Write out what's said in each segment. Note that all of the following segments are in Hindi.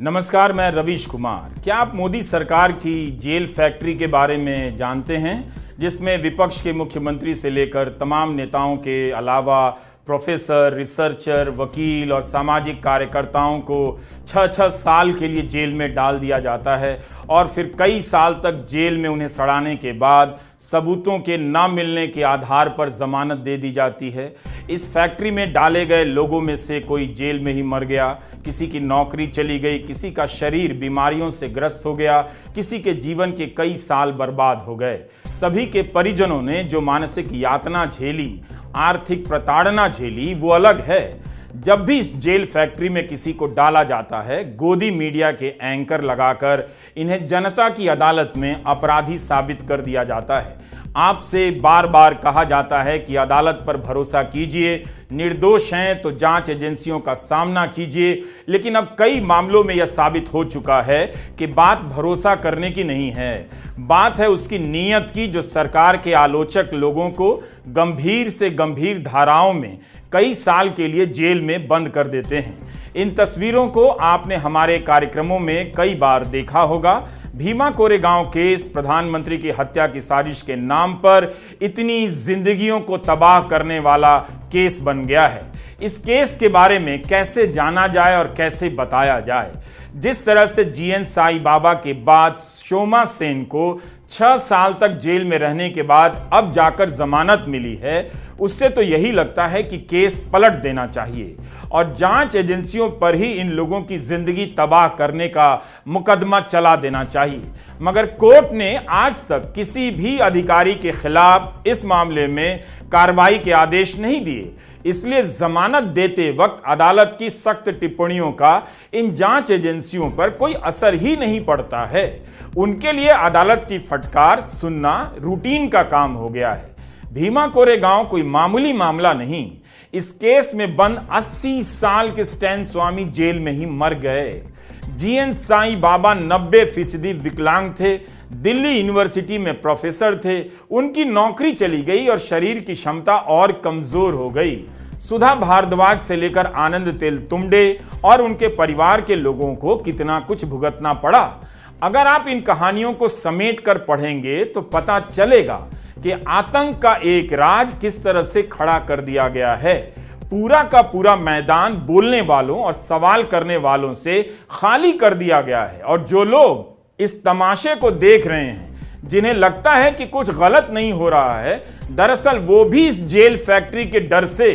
नमस्कार मैं रवीश कुमार क्या आप मोदी सरकार की जेल फैक्ट्री के बारे में जानते हैं जिसमें विपक्ष के मुख्यमंत्री से लेकर तमाम नेताओं के अलावा प्रोफेसर रिसर्चर वकील और सामाजिक कार्यकर्ताओं को छः छः साल के लिए जेल में डाल दिया जाता है और फिर कई साल तक जेल में उन्हें सड़ाने के बाद सबूतों के न मिलने के आधार पर जमानत दे दी जाती है इस फैक्ट्री में डाले गए लोगों में से कोई जेल में ही मर गया किसी की नौकरी चली गई किसी का शरीर बीमारियों से ग्रस्त हो गया किसी के जीवन के कई साल बर्बाद हो गए सभी के परिजनों ने जो मानसिक यातना झेली आर्थिक प्रताड़ना झेली वो अलग है जब भी इस जेल फैक्ट्री में किसी को डाला जाता है गोदी मीडिया के एंकर लगाकर इन्हें जनता की अदालत में अपराधी साबित कर दिया जाता है आपसे बार बार कहा जाता है कि अदालत पर भरोसा कीजिए निर्दोष हैं तो जांच एजेंसियों का सामना कीजिए लेकिन अब कई मामलों में यह साबित हो चुका है कि बात भरोसा करने की नहीं है बात है उसकी नीयत की जो सरकार के आलोचक लोगों को गंभीर से गंभीर धाराओं में कई साल के लिए जेल में बंद कर देते हैं इन तस्वीरों को आपने हमारे कार्यक्रमों में कई बार देखा होगा भीमा कोरेगांव केस प्रधानमंत्री की हत्या की साजिश के नाम पर इतनी जिंदगियों को तबाह करने वाला केस बन गया है इस केस के बारे में कैसे जाना जाए और कैसे बताया जाए जिस तरह से जी एन साई बाबा के बाद शोमा सेन को छह साल तक जेल में रहने के बाद अब जाकर जमानत मिली है उससे तो यही लगता है कि केस पलट देना चाहिए और जांच एजेंसियों पर ही इन लोगों की जिंदगी तबाह करने का मुकदमा चला देना चाहिए मगर कोर्ट ने आज तक किसी भी अधिकारी के खिलाफ इस मामले में कार्रवाई के आदेश नहीं दिए इसलिए जमानत देते वक्त अदालत की सख्त टिप्पणियों का इन जांच एजेंसियों पर कोई असर ही नहीं पड़ता है उनके लिए अदालत की फटकार सुनना रूटीन का काम हो गया है भीमा कोरे गांव कोई मामूली मामला नहीं इस केस में बंद 80 साल के स्टैन स्वामी जेल में ही मर गए जीएन साईं बाबा 90 फीसदी विकलांग थे दिल्ली यूनिवर्सिटी में प्रोफेसर थे उनकी नौकरी चली गई और शरीर की क्षमता और कमजोर हो गई सुधा भारद्वाज से लेकर आनंद तेल तुमडे और उनके परिवार के लोगों को कितना कुछ भुगतना पड़ा अगर आप इन कहानियों को समेट कर पढ़ेंगे तो पता चलेगा कि आतंक का एक राज किस तरह से खड़ा कर दिया गया है पूरा का पूरा मैदान बोलने वालों और सवाल करने वालों से खाली कर दिया गया है और जो लोग इस तमाशे को देख रहे हैं जिन्हें लगता है कि कुछ गलत नहीं हो रहा है दरअसल वो भी इस जेल फैक्ट्री के डर से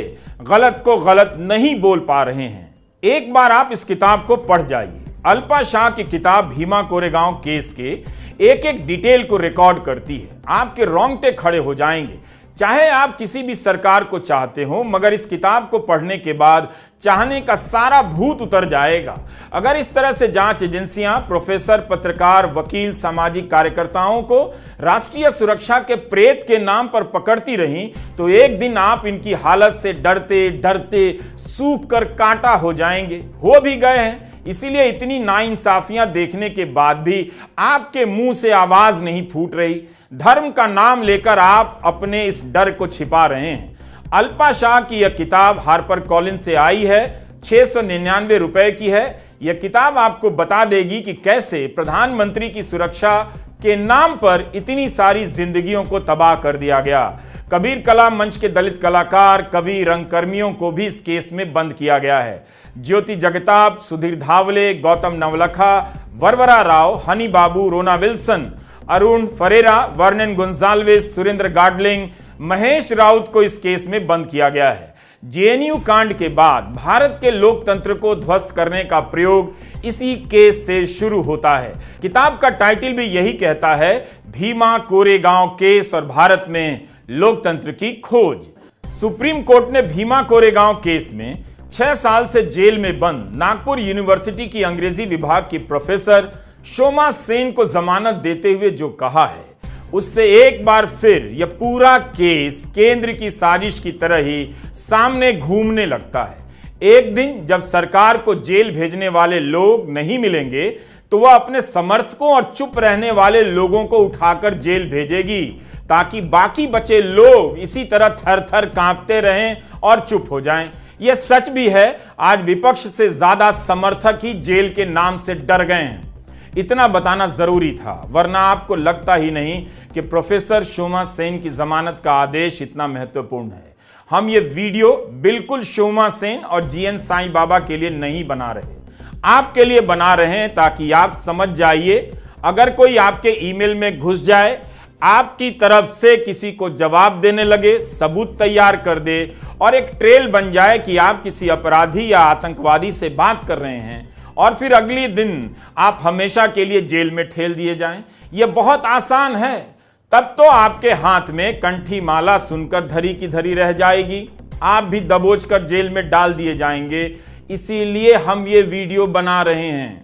गलत को गलत नहीं बोल पा रहे हैं एक बार आप इस किताब को पढ़ जाइए अल्पा शाह की किताब भीमा कोरेगांव केस के एक एक डिटेल को रिकॉर्ड करती है आपके रोंगटे खड़े हो जाएंगे चाहे आप किसी भी सरकार को चाहते हो मगर इस किताब को पढ़ने के बाद चाहने का सारा भूत उतर जाएगा अगर इस तरह से जांच एजेंसियां प्रोफेसर पत्रकार वकील सामाजिक कार्यकर्ताओं को राष्ट्रीय सुरक्षा के प्रेत के नाम पर पकड़ती रहीं तो एक दिन आप इनकी हालत से डरते डरते सूख कर कांटा हो जाएंगे हो भी गए हैं इसीलिए इतनी नाइंसाफियां देखने के बाद भी आपके मुंह से आवाज नहीं फूट रही धर्म का नाम लेकर आप अपने इस डर को छिपा रहे हैं अल्पा शाह की यह किताब हार्पर कॉलिन से आई है छह सौ निन्यानवे रुपए की है यह किताब आपको बता देगी कि कैसे प्रधानमंत्री की सुरक्षा के नाम पर इतनी सारी जिंदगियों को तबाह कर दिया गया कबीर कला मंच के दलित कलाकार कवि रंगकर्मियों को भी इस केस में बंद किया गया है ज्योति जगताप सुधीर धावले गौतम नवलखा वरवरा राव हनी बाबू रोना विल्सन अरुण फरेरा वर्नन गुंजालविस सुरेंद्र गार्डलिंग महेश राउत को इस केस में बंद किया गया है जेएनयू कांड के बाद भारत के लोकतंत्र को ध्वस्त करने का प्रयोग इसी केस से शुरू होता है किताब का टाइटल भी यही कहता है भीमा कोरेगांव केस और भारत में लोकतंत्र की खोज सुप्रीम कोर्ट ने भीमा कोरेगांव केस में छह साल से जेल में बंद नागपुर यूनिवर्सिटी की अंग्रेजी विभाग की प्रोफेसर शोमा सेन को जमानत देते हुए जो कहा है उससे एक बार फिर यह पूरा केस केंद्र की साजिश की तरह ही सामने घूमने लगता है एक दिन जब सरकार को जेल भेजने वाले लोग नहीं मिलेंगे तो वह अपने समर्थकों और चुप रहने वाले लोगों को उठाकर जेल भेजेगी ताकि बाकी बचे लोग इसी तरह थर थर कांपते रहें और चुप हो जाएं। यह सच भी है आज विपक्ष से ज्यादा समर्थक ही जेल के नाम से डर गए हैं इतना बताना ज़रूरी था वरना आपको लगता ही नहीं कि प्रोफेसर शोमा सेन की जमानत का आदेश इतना महत्वपूर्ण है हम ये वीडियो बिल्कुल शोमा सेन और जीएन साई बाबा के लिए नहीं बना रहे आपके लिए बना रहे हैं ताकि आप समझ जाइए अगर कोई आपके ईमेल में घुस जाए आपकी तरफ से किसी को जवाब देने लगे सबूत तैयार कर दे और एक ट्रेल बन जाए कि आप किसी अपराधी या आतंकवादी से बात कर रहे हैं और फिर अगले दिन आप हमेशा के लिए जेल में ठेल दिए जाएं यह बहुत आसान है तब तो आपके हाथ में कंठी माला सुनकर धरी की धरी रह जाएगी आप भी दबोच कर जेल में डाल दिए जाएंगे इसीलिए हम ये वीडियो बना रहे हैं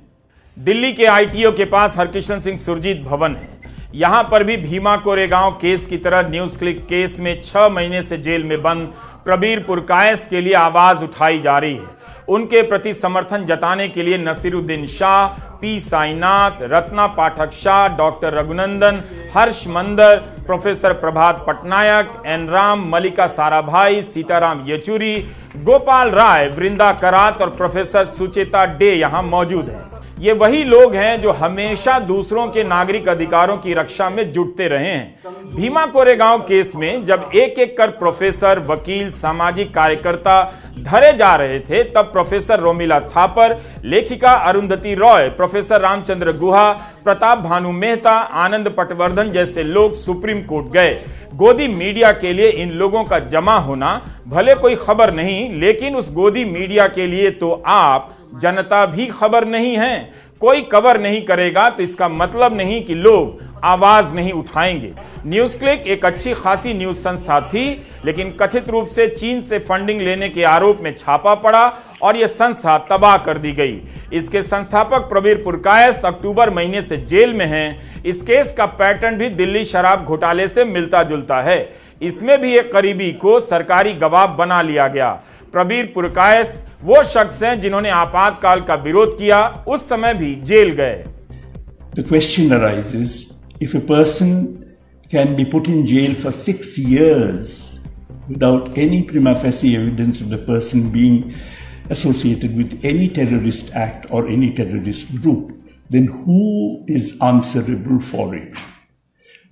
दिल्ली के आईटीओ के पास हरकिशन सिंह सुरजीत भवन है यहां पर भी भीमा कोरेगांव केस की तरह न्यूज क्लिक केस में छह महीने से जेल में बंद प्रबीर पुरकायस के लिए आवाज उठाई जा रही है उनके प्रति समर्थन जताने के लिए नसीरुद्दीन शाह पी साईनाथ रत्ना पाठक शाह डॉक्टर रघुनंदन हर्ष मंदर प्रोफेसर प्रभात पटनायक एन राम मलिका साराभाई सीताराम येचुरी गोपाल राय वृंदा करात और प्रोफेसर सुचेता डे यहां मौजूद हैं ये वही लोग हैं जो हमेशा दूसरों के नागरिक अधिकारों की रक्षा में जुटते रहे हैं भीमा कोरेगांव केस में जब एक एक कर प्रोफेसर वकील सामाजिक कार्यकर्ता धरे जा रहे थे तब प्रोफेसर रोमिला थापर लेखिका अरुंधति रॉय प्रोफेसर रामचंद्र गुहा प्रताप भानु मेहता आनंद पटवर्धन जैसे लोग सुप्रीम कोर्ट गए गोदी मीडिया के लिए इन लोगों का जमा होना भले कोई खबर नहीं लेकिन उस गोदी मीडिया के लिए तो आप जनता भी खबर नहीं है कोई कवर नहीं करेगा तो इसका मतलब नहीं कि लोग आवाज नहीं उठाएंगे न्यूज क्लिक एक अच्छी खासी न्यूज संस्था थी लेकिन कथित रूप से चीन से फंडिंग लेने के आरोप में छापा पड़ा और यह संस्था तबाह कर दी गई इसके संस्थापक प्रवीर पुरकायस्त अक्टूबर महीने से जेल में हैं इस केस का पैटर्न भी दिल्ली शराब घोटाले से मिलता जुलता है इसमें भी एक करीबी को सरकारी गवाह बना लिया गया प्रवीर पुरकायस्त वो शख्स हैं जिन्होंने आपातकाल का विरोध किया उस समय भी जेल गए question arises if a person can be put in jail for six years without any prima facie evidence of the person being associated with any terrorist act और any terrorist group then who is answerable for it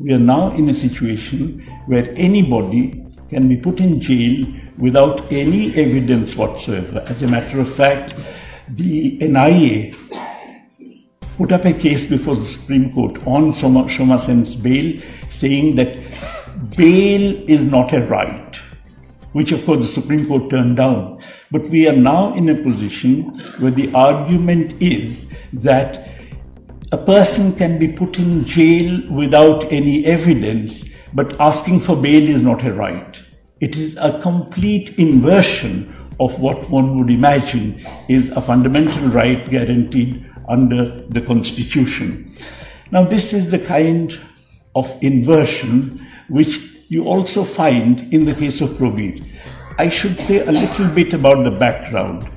we are now in a situation where anybody can be put in jail without any evidence whatsoever. As a matter of fact, the NIA put up a case before the Supreme Court on Shoma, Sen's bail, saying that bail is not a right, which of course the Supreme Court turned down. But we are now in a position where the argument is that a person can be put in jail without any evidence but asking for bail is not a right. It is a complete inversion of what one would imagine is a fundamental right guaranteed under the Constitution. Now, this is the kind of inversion which you also find in the case of Probeer. I should say a little bit about the background.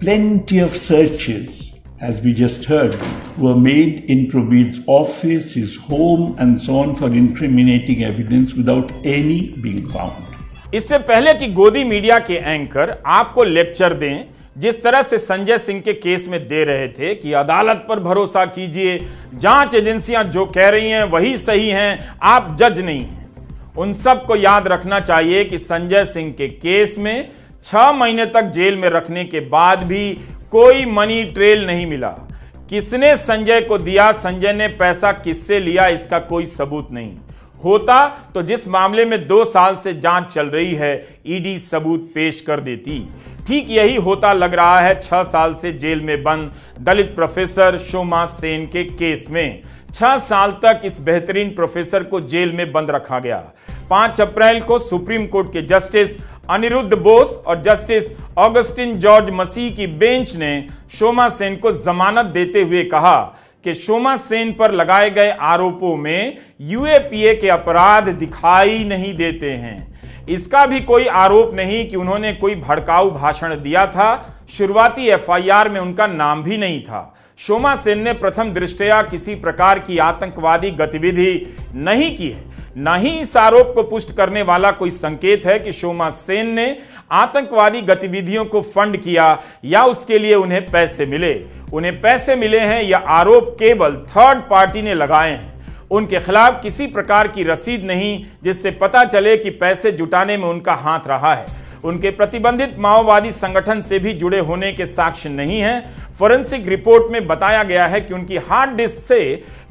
Plenty of searches as we just heard, were made in Probeed's office, his home, and so on for incriminating evidence without any being found. इससे पहले कि गोदी मीडिया के एंकर आपको लेक्चर दें जिस तरह से संजय सिंह के केस में दे रहे थे कि अदालत पर भरोसा कीजिए जांच एजेंसियां जो कह रही हैं वही सही हैं आप जज नहीं हैं उन सब को याद रखना चाहिए कि संजय सिंह के केस में छह महीने तक जेल में रखने के बाद भी कोई मनी ट्रेल नहीं मिला किसने संजय को दिया संजय ने पैसा किससे लिया इसका कोई सबूत नहीं होता तो जिस मामले में दो साल से जांच चल रही है ईडी सबूत पेश कर देती ठीक यही होता लग रहा है छह साल से जेल में बंद दलित प्रोफेसर शोमा सेन के केस में छह साल तक इस बेहतरीन प्रोफेसर को जेल में बंद रखा गया पांच अप्रैल को सुप्रीम कोर्ट के जस्टिस अनिरुद्ध बोस और जस्टिस ऑगस्टिन जॉर्ज मसीह की बेंच ने शोमा सेन को जमानत देते हुए कहा कि शोमा सेन पर लगाए गए आरोपों में यूएपीए के अपराध दिखाई नहीं देते हैं इसका भी कोई आरोप नहीं कि उन्होंने कोई भड़काऊ भाषण दिया था शुरुआती एफआईआर में उनका नाम भी नहीं था शोमा सेन ने प्रथम दृष्टया किसी प्रकार की आतंकवादी गतिविधि नहीं की है ना ही इस आरोप को पुष्ट करने वाला कोई संकेत है कि शोमा सेन ने आतंकवादी गतिविधियों को फंड किया या उसके लिए उन्हें पैसे मिले उन्हें पैसे मिले हैं यह आरोप केवल थर्ड पार्टी ने लगाए हैं उनके खिलाफ किसी प्रकार की रसीद नहीं जिससे पता चले कि पैसे जुटाने में उनका हाथ रहा है उनके प्रतिबंधित माओवादी संगठन से भी जुड़े होने के साक्ष्य नहीं हैं फोरेंसिक रिपोर्ट में बताया गया है कि उनकी हार्ड डिस्क से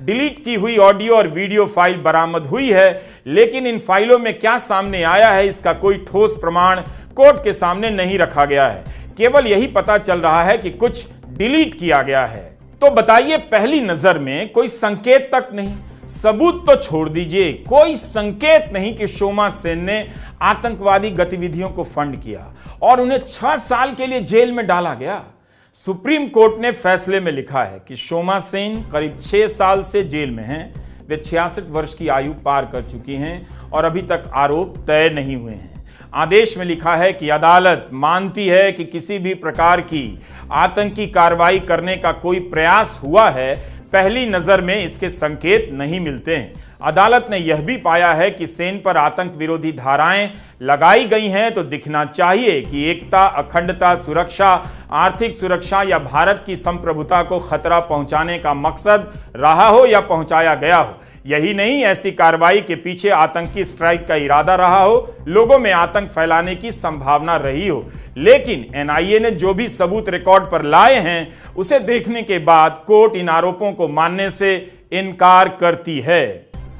डिलीट की हुई ऑडियो और वीडियो फाइल बरामद हुई है लेकिन इन फाइलों में क्या सामने आया है इसका कोई ठोस प्रमाण कोर्ट के सामने नहीं रखा गया है केवल यही पता चल रहा है कि कुछ डिलीट किया गया है तो बताइए पहली नजर में कोई संकेत तक नहीं सबूत तो छोड़ दीजिए कोई संकेत नहीं कि शोमा सेन ने आतंकवादी गतिविधियों को फंड किया और उन्हें छह साल के लिए जेल में डाला गया सुप्रीम कोर्ट ने फैसले में लिखा है कि शोमा सेन करीब छह साल से जेल में हैं वे छियासठ वर्ष की आयु पार कर चुकी हैं और अभी तक आरोप तय नहीं हुए हैं आदेश में लिखा है कि अदालत मानती है कि किसी भी प्रकार की आतंकी कार्रवाई करने का कोई प्रयास हुआ है पहली नज़र में इसके संकेत नहीं मिलते हैं अदालत ने यह भी पाया है कि सेन पर आतंक विरोधी धाराएं लगाई गई हैं तो दिखना चाहिए कि एकता अखंडता सुरक्षा आर्थिक सुरक्षा या भारत की संप्रभुता को खतरा पहुंचाने का मकसद रहा हो या पहुंचाया गया हो यही नहीं ऐसी कार्रवाई के पीछे आतंकी स्ट्राइक का इरादा रहा हो लोगों में आतंक फैलाने की संभावना रही हो लेकिन एनआईए ने जो भी सबूत रिकॉर्ड पर लाए हैं उसे देखने के बाद कोर्ट इन आरोपों को मानने से इनकार करती है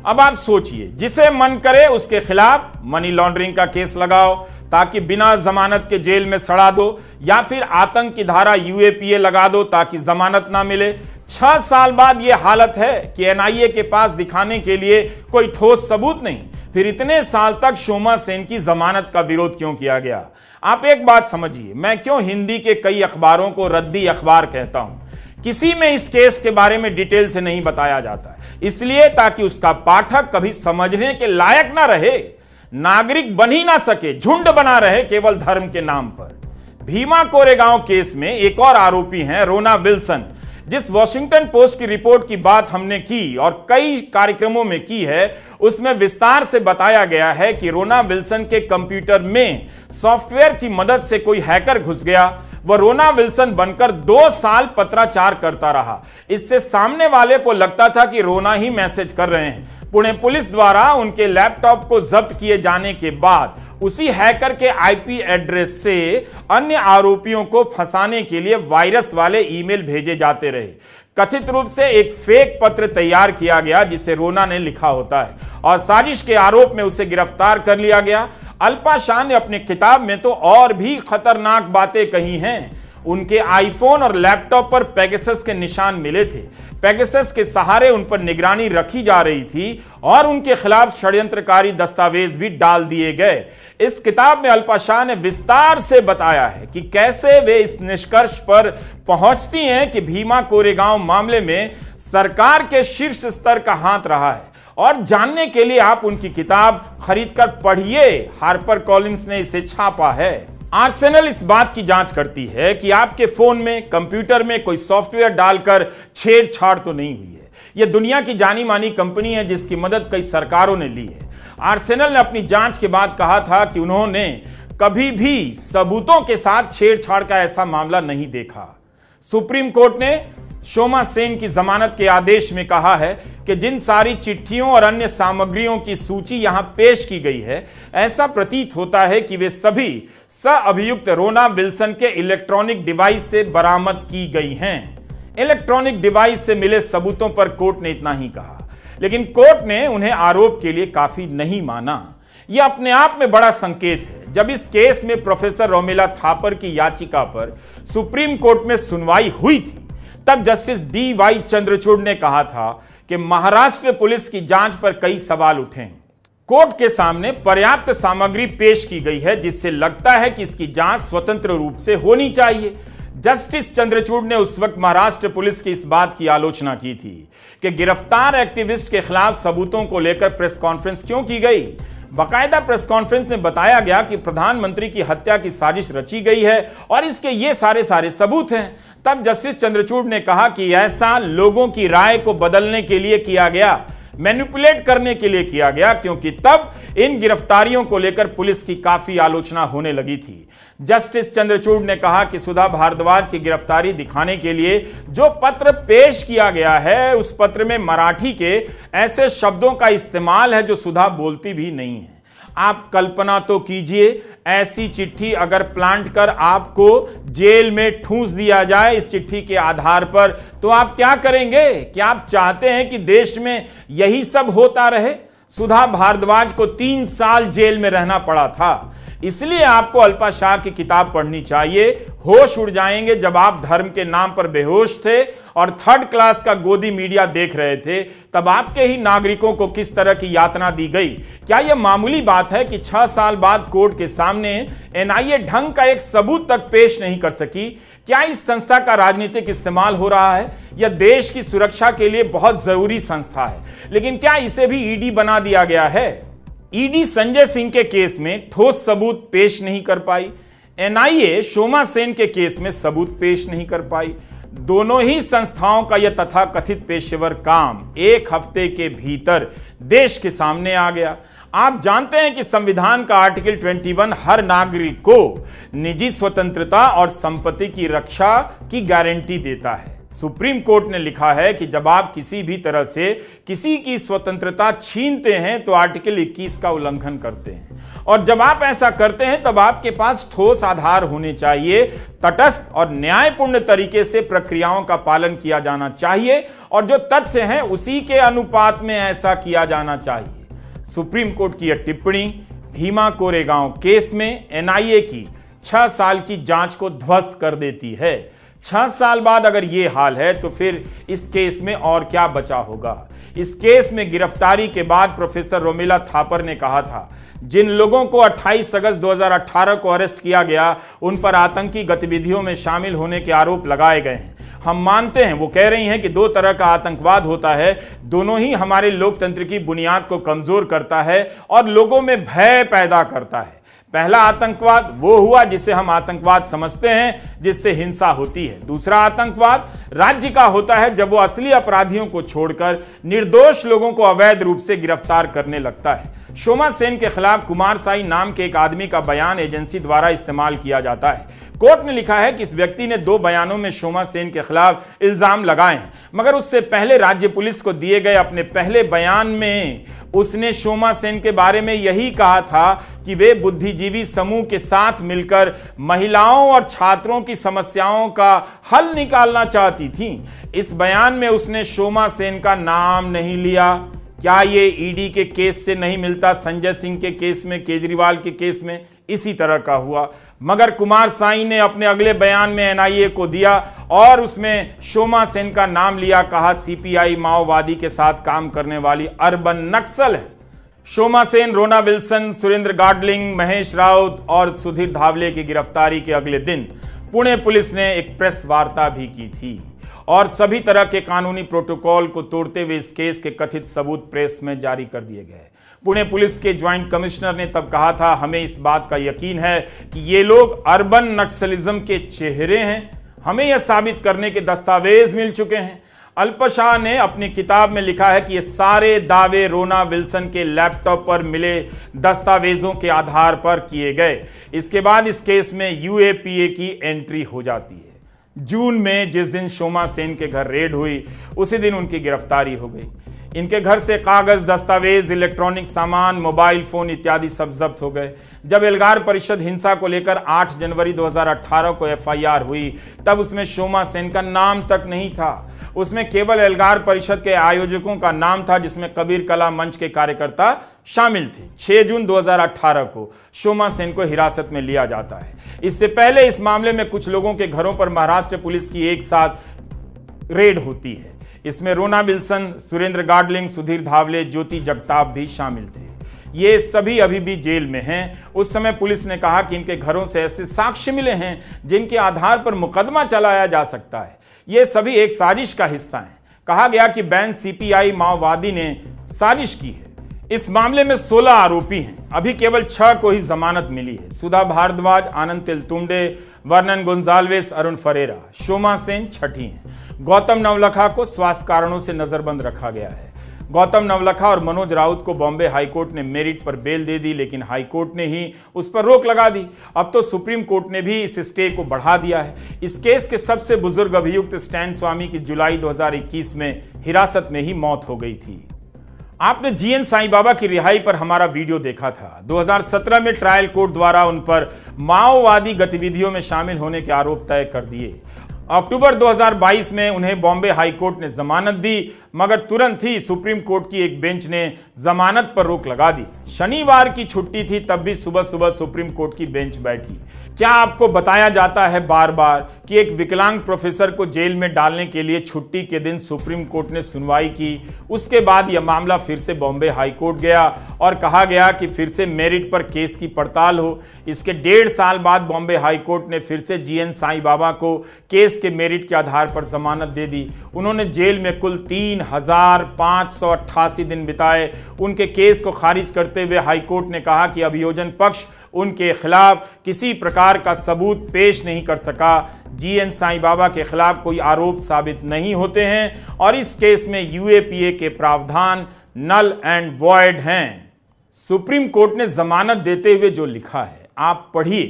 अब आप सोचिए जिसे मन करे उसके खिलाफ मनी लॉन्ड्रिंग का केस लगाओ ताकि बिना जमानत के जेल में सड़ा दो या फिर आतंक की धारा यूएपीए लगा दो ताकि जमानत ना मिले छह साल बाद यह हालत है कि एनआईए के पास दिखाने के लिए कोई ठोस सबूत नहीं फिर इतने साल तक शोमा सेन की जमानत का विरोध क्यों किया गया आप एक बात समझिए मैं क्यों हिंदी के कई अखबारों को रद्दी अखबार कहता हूं किसी में इस केस के बारे में डिटेल से नहीं बताया जाता है इसलिए ताकि उसका पाठक कभी समझने के लायक ना रहे नागरिक बन ही ना सके झुंड बना रहे केवल धर्म के नाम पर भीमा कोरेगांव केस में एक और आरोपी हैं रोना विल्सन जिस वॉशिंगटन पोस्ट की रिपोर्ट की बात हमने की और कई कार्यक्रमों में की है उसमें विस्तार से बताया गया है कि रोना विल्सन के कंप्यूटर में सॉफ्टवेयर की मदद से कोई हैकर घुस गया वरोना विल्सन बनकर दो साल पत्राचार करता रहा इससे सामने वाले को लगता था कि रोना ही मैसेज कर रहे हैं पुणे पुलिस द्वारा उनके लैपटॉप को जब्त किए जाने के बाद उसी हैकर के आईपी एड्रेस से अन्य आरोपियों को फंसाने के लिए वायरस वाले ईमेल भेजे जाते रहे कथित रूप से एक फेक पत्र तैयार किया गया जिसे रोना ने लिखा होता है और साजिश के आरोप में उसे गिरफ्तार कर लिया गया अल्पाशाह ने अपने किताब में तो और भी खतरनाक बातें कही हैं उनके आईफोन और लैपटॉप पर पेगसस के निशान मिले थे पेगसस के सहारे उन पर निगरानी रखी जा रही थी और उनके खिलाफ षड्यंत्रकारी दस्तावेज भी डाल दिए गए इस किताब में अल्पा शाह ने विस्तार से बताया है कि कैसे वे इस निष्कर्ष पर पहुंचती हैं कि भीमा कोरेगांव मामले में सरकार के शीर्ष स्तर का हाथ रहा है और जानने के लिए आप उनकी किताब खरीदकर पढ़िए हार्पर कॉलिंस ने इसे छापा है आर्सेनल इस बात की जांच करती है कि आपके फोन में कंप्यूटर में कोई सॉफ्टवेयर डालकर छेड़छाड़ तो नहीं हुई है यह दुनिया की जानी मानी कंपनी है जिसकी मदद कई सरकारों ने ली है आर्सेनल ने अपनी जांच के बाद कहा था कि उन्होंने कभी भी सबूतों के साथ छेड़छाड़ का ऐसा मामला नहीं देखा सुप्रीम कोर्ट ने शोमा सेन की जमानत के आदेश में कहा है कि जिन सारी चिट्ठियों और अन्य सामग्रियों की सूची यहां पेश की गई है ऐसा प्रतीत होता है कि वे सभी स अभियुक्त रोना विल्सन के इलेक्ट्रॉनिक डिवाइस से बरामद की गई हैं इलेक्ट्रॉनिक डिवाइस से मिले सबूतों पर कोर्ट ने इतना ही कहा लेकिन कोर्ट ने उन्हें आरोप के लिए काफी नहीं माना यह अपने आप में बड़ा संकेत है जब इस केस में प्रोफेसर रोमिला थापर की याचिका पर सुप्रीम कोर्ट में सुनवाई हुई थी तब जस्टिस डी वाई चंद्रचूड़ ने कहा था कि महाराष्ट्र पुलिस की जांच पर कई सवाल उठे हैं कोर्ट के सामने पर्याप्त सामग्री पेश की गई है जिससे लगता है कि इसकी जांच स्वतंत्र रूप से होनी चाहिए जस्टिस चंद्रचूड़ ने उस वक्त महाराष्ट्र पुलिस की इस बात की आलोचना की थी कि गिरफ्तार एक्टिविस्ट के खिलाफ सबूतों को लेकर प्रेस कॉन्फ्रेंस क्यों की गई बाकायदा प्रेस कॉन्फ्रेंस में बताया गया कि प्रधानमंत्री की हत्या की साजिश रची गई है और इसके ये सारे सारे सबूत हैं तब जस्टिस चंद्रचूड़ ने कहा कि ऐसा लोगों की राय को बदलने के लिए किया गया मैनिपुलेट करने के लिए किया गया क्योंकि तब इन गिरफ्तारियों को लेकर पुलिस की काफी आलोचना होने लगी थी जस्टिस चंद्रचूड़ ने कहा कि सुधा भारद्वाज की गिरफ्तारी दिखाने के लिए जो पत्र पेश किया गया है उस पत्र में मराठी के ऐसे शब्दों का इस्तेमाल है जो सुधा बोलती भी नहीं है आप कल्पना तो कीजिए ऐसी चिट्ठी अगर प्लांट कर आपको जेल में ठूस दिया जाए इस चिट्ठी के आधार पर तो आप क्या करेंगे क्या आप चाहते हैं कि देश में यही सब होता रहे सुधा भारद्वाज को तीन साल जेल में रहना पड़ा था इसलिए आपको शाह की किताब पढ़नी चाहिए होश उड़ जाएंगे जब आप धर्म के नाम पर बेहोश थे और थर्ड क्लास का गोदी मीडिया देख रहे थे तब आपके ही नागरिकों को किस तरह की यातना दी गई क्या यह मामूली बात है कि छह साल बाद कोर्ट के सामने एनआईए ढंग का एक सबूत तक पेश नहीं कर सकी क्या इस संस्था का राजनीतिक इस्तेमाल हो रहा है यह देश की सुरक्षा के लिए बहुत जरूरी संस्था है लेकिन क्या इसे भी ईडी बना दिया गया है ईडी संजय सिंह के केस में ठोस सबूत पेश नहीं कर पाई एनआईए शोमा सेन के केस में सबूत पेश नहीं कर पाई दोनों ही संस्थाओं का यह तथा कथित पेशेवर काम एक हफ्ते के भीतर देश के सामने आ गया आप जानते हैं कि संविधान का आर्टिकल 21 हर नागरिक को निजी स्वतंत्रता और संपत्ति की रक्षा की गारंटी देता है सुप्रीम कोर्ट ने लिखा है कि जब आप किसी भी तरह से किसी की स्वतंत्रता छीनते हैं तो आर्टिकल 21 का उल्लंघन करते हैं और जब आप ऐसा करते हैं तब आपके पास ठोस आधार होने चाहिए तटस्थ और न्यायपूर्ण तरीके से प्रक्रियाओं का पालन किया जाना चाहिए और जो तथ्य हैं उसी के अनुपात में ऐसा किया जाना चाहिए सुप्रीम कोर्ट की यह टिप्पणी भीमा कोरेगांव केस में एनआईए की छह साल की जांच को ध्वस्त कर देती है छह साल बाद अगर ये हाल है तो फिर इस केस में और क्या बचा होगा इस केस में गिरफ्तारी के बाद प्रोफेसर रोमिला थापर ने कहा था जिन लोगों को 28 अगस्त 2018 को अरेस्ट किया गया उन पर आतंकी गतिविधियों में शामिल होने के आरोप लगाए गए हैं हम मानते हैं वो कह रही हैं कि दो तरह का आतंकवाद होता है दोनों ही हमारे लोकतंत्र की बुनियाद को कमजोर करता है और लोगों में भय पैदा करता है पहला आतंकवाद वो हुआ जिसे हम आतंकवाद समझते हैं जिससे हिंसा होती है दूसरा आतंकवाद राज्य का होता है जब वो असली अपराधियों को छोड़कर निर्दोष लोगों को अवैध रूप से गिरफ्तार करने लगता है शोमा सेन के खिलाफ कुमार साई नाम के एक आदमी का बयान एजेंसी द्वारा इस्तेमाल किया जाता है कोर्ट ने लिखा है कि इस व्यक्ति ने दो बयानों में शोमा सेन के खिलाफ इल्जाम लगाए हैं मगर उससे पहले राज्य पुलिस को दिए गए अपने पहले बयान में उसने शोमा सेन के बारे में यही कहा था कि वे बुद्धिजीवी समूह के साथ मिलकर महिलाओं और छात्रों की समस्याओं का हल निकालना चाहती थी इस बयान में उसने शोमा सेन का नाम नहीं लिया क्या ये ईडी के केस से नहीं मिलता संजय सिंह के केस में केजरीवाल के केस में इसी तरह का हुआ मगर कुमार साई ने अपने अगले बयान में एनआईए को दिया और उसमें शोमा सेन का नाम लिया कहा सीपीआई माओवादी के साथ काम करने वाली अर्बन नक्सल है शोमा सेन रोना विल्सन सुरेंद्र गाडलिंग महेश राउत और सुधीर धावले की गिरफ्तारी के अगले दिन पुणे पुलिस ने एक प्रेस वार्ता भी की थी और सभी तरह के कानूनी प्रोटोकॉल को तोड़ते हुए इस केस के कथित सबूत प्रेस में जारी कर दिए गए पुणे पुलिस के ज्वाइंट कमिश्नर ने तब कहा था हमें इस बात का यकीन है कि ये लोग अर्बन नक्सलिज्म के चेहरे हैं हमें यह साबित करने के दस्तावेज मिल चुके हैं अल्पशाह ने अपनी किताब में लिखा है कि ये सारे दावे रोना विल्सन के लैपटॉप पर मिले दस्तावेजों के आधार पर किए गए इसके बाद इस केस में यूएपीए की एंट्री हो जाती है जून में जिस दिन शोमा सेन के घर रेड हुई उसी दिन उनकी गिरफ्तारी हो गई इनके घर से कागज दस्तावेज इलेक्ट्रॉनिक सामान मोबाइल फोन इत्यादि सब जब्त हो गए जब एल्गार परिषद हिंसा को लेकर 8 जनवरी 2018 को एफआईआर हुई तब उसमें शोमा सेन का नाम तक नहीं था उसमें केवल एल्गार परिषद के आयोजकों का नाम था जिसमें कबीर कला मंच के कार्यकर्ता शामिल थे 6 जून 2018 को शोमा सेन को हिरासत में लिया जाता है इससे पहले इस मामले में कुछ लोगों के घरों पर महाराष्ट्र पुलिस की एक साथ रेड होती है इसमें रोना विल्सन सुरेंद्र गाडलिंग सुधीर धावले ज्योति जगताप भी शामिल थे ये सभी अभी भी जेल में हैं उस समय पुलिस ने कहा कि इनके घरों से ऐसे साक्ष्य मिले हैं जिनके आधार पर मुकदमा चलाया जा सकता है ये सभी एक साजिश का हिस्सा हैं कहा गया कि बैन सीपीआई माओवादी ने साजिश की है इस मामले में 16 आरोपी हैं अभी केवल छह को ही जमानत मिली है सुधा भारद्वाज आनंद तेलतुंडे वर्नन गुंजालवेस अरुण फरेरा शोमा सेन छठी हैं गौतम नवलखा को स्वास्थ्य कारणों से नजरबंद रखा गया है गौतम नवलखा और मनोज राउत को बॉम्बे हाईकोर्ट ने मेरिट पर बेल दे दी लेकिन हाईकोर्ट ने ही उस पर रोक लगा दी अब तो सुप्रीम कोर्ट ने भी इस स्टे को बढ़ा दिया है इस केस के सबसे बुजुर्ग अभियुक्त स्टैन स्वामी की जुलाई 2021 में हिरासत में ही मौत हो गई थी आपने जीएन साईं बाबा की रिहाई पर हमारा वीडियो देखा था 2017 में ट्रायल कोर्ट द्वारा उन पर माओवादी गतिविधियों में शामिल होने के आरोप तय कर दिए अक्टूबर 2022 में उन्हें बॉम्बे हाई कोर्ट ने जमानत दी मगर तुरंत ही सुप्रीम कोर्ट की एक बेंच ने जमानत पर रोक लगा दी शनिवार की छुट्टी थी तब भी सुबह सुबह सुप्रीम कोर्ट की बेंच बैठी क्या आपको बताया जाता है बार बार कि एक विकलांग प्रोफेसर को जेल में डालने के लिए छुट्टी के दिन सुप्रीम कोर्ट ने सुनवाई की उसके बाद यह मामला फिर से बॉम्बे हाई कोर्ट गया और कहा गया कि फिर से मेरिट पर केस की पड़ताल हो इसके डेढ़ साल बाद बॉम्बे हाई कोर्ट ने फिर से जीएन साईं बाबा को केस के मेरिट के आधार पर जमानत दे दी उन्होंने जेल में कुल तीन दिन बिताए उनके केस को खारिज करते हुए हाईकोर्ट ने कहा कि अभियोजन पक्ष उनके खिलाफ किसी प्रकार का सबूत पेश नहीं कर सका जी एन साईं बाबा के खिलाफ कोई आरोप साबित नहीं होते हैं और इस केस में यूएपीए के प्रावधान नल एंड वॉयड हैं सुप्रीम कोर्ट ने जमानत देते हुए जो लिखा है आप पढ़िए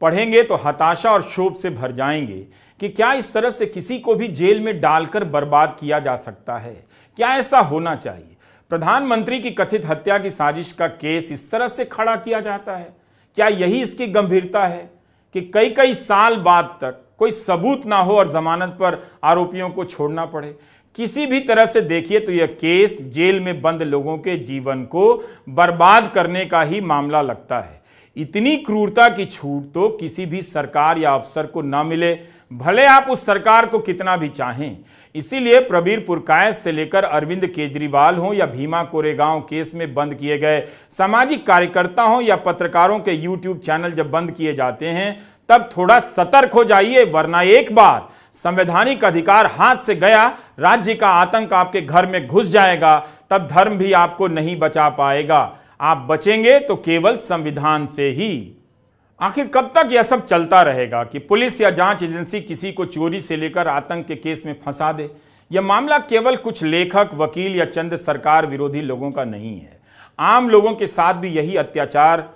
पढ़ेंगे तो हताशा और शोभ से भर जाएंगे कि क्या इस तरह से किसी को भी जेल में डालकर बर्बाद किया जा सकता है क्या ऐसा होना चाहिए प्रधानमंत्री की कथित हत्या की साजिश का केस इस तरह से खड़ा किया जाता है क्या यही इसकी गंभीरता है कि कई कई साल बाद तक कोई सबूत ना हो और जमानत पर आरोपियों को छोड़ना पड़े किसी भी तरह से देखिए तो यह केस जेल में बंद लोगों के जीवन को बर्बाद करने का ही मामला लगता है इतनी क्रूरता की छूट तो किसी भी सरकार या अफसर को ना मिले भले आप उस सरकार को कितना भी चाहें इसीलिए प्रवीर पुरकायत से लेकर अरविंद केजरीवाल हों या भीमा कोरेगांव केस में बंद किए गए सामाजिक कार्यकर्ता हों या पत्रकारों के यूट्यूब चैनल जब बंद किए जाते हैं तब थोड़ा सतर्क हो जाइए वरना एक बार संवैधानिक अधिकार हाथ से गया राज्य का आतंक आपके घर में घुस जाएगा तब धर्म भी आपको नहीं बचा पाएगा आप बचेंगे तो केवल संविधान से ही आखिर कब तक यह सब चलता रहेगा कि पुलिस या जांच एजेंसी किसी को चोरी से लेकर आतंक के केस में फंसा दे यह मामला केवल कुछ लेखक वकील या चंद सरकार विरोधी लोगों का नहीं है आम लोगों के साथ भी यही अत्याचार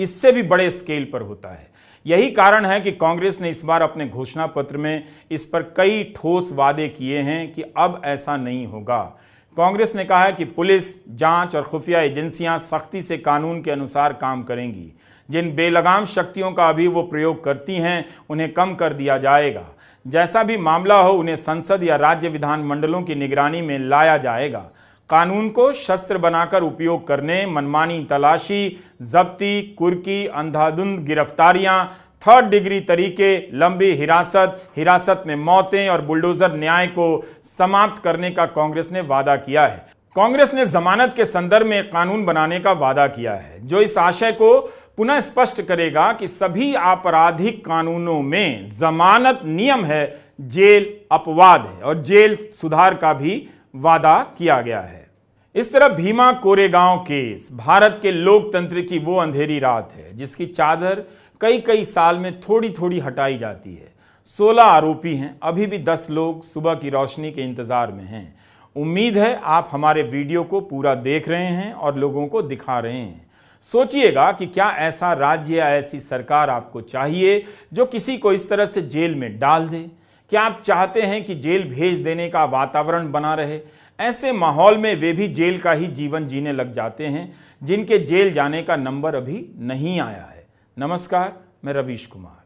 इससे भी बड़े स्केल पर होता है यही कारण है कि कांग्रेस ने इस बार अपने घोषणा पत्र में इस पर कई ठोस वादे किए हैं कि अब ऐसा नहीं होगा कांग्रेस ने कहा है कि पुलिस जांच और खुफिया एजेंसियां सख्ती से कानून के अनुसार काम करेंगी जिन बेलगाम शक्तियों का अभी वो प्रयोग करती हैं उन्हें कम कर दिया जाएगा जैसा भी मामला हो उन्हें संसद या राज्य विधानमंडलों की निगरानी में लाया जाएगा कानून को शस्त्र बनाकर उपयोग करने मनमानी तलाशी जब्ती कुर्की अंधाधुंध गिरफ्तारियां थर्ड डिग्री तरीके लंबी हिरासत हिरासत में मौतें और बुलडोजर न्याय को समाप्त करने का कांग्रेस ने वादा किया है कांग्रेस ने जमानत के संदर्भ में कानून बनाने का वादा किया है जो इस आशय को पुनः स्पष्ट करेगा कि सभी आपराधिक कानूनों में जमानत नियम है जेल अपवाद है और जेल सुधार का भी वादा किया गया है इस तरह भीमा कोरेगांव केस भारत के लोकतंत्र की वो अंधेरी रात है जिसकी चादर कई कई साल में थोड़ी थोड़ी हटाई जाती है 16 आरोपी हैं अभी भी 10 लोग सुबह की रोशनी के इंतज़ार में हैं उम्मीद है आप हमारे वीडियो को पूरा देख रहे हैं और लोगों को दिखा रहे हैं सोचिएगा कि क्या ऐसा राज्य या ऐसी सरकार आपको चाहिए जो किसी को इस तरह से जेल में डाल दे क्या आप चाहते हैं कि जेल भेज देने का वातावरण बना रहे ऐसे माहौल में वे भी जेल का ही जीवन जीने लग जाते हैं जिनके जेल जाने का नंबर अभी नहीं आया है नमस्कार मैं रवीश कुमार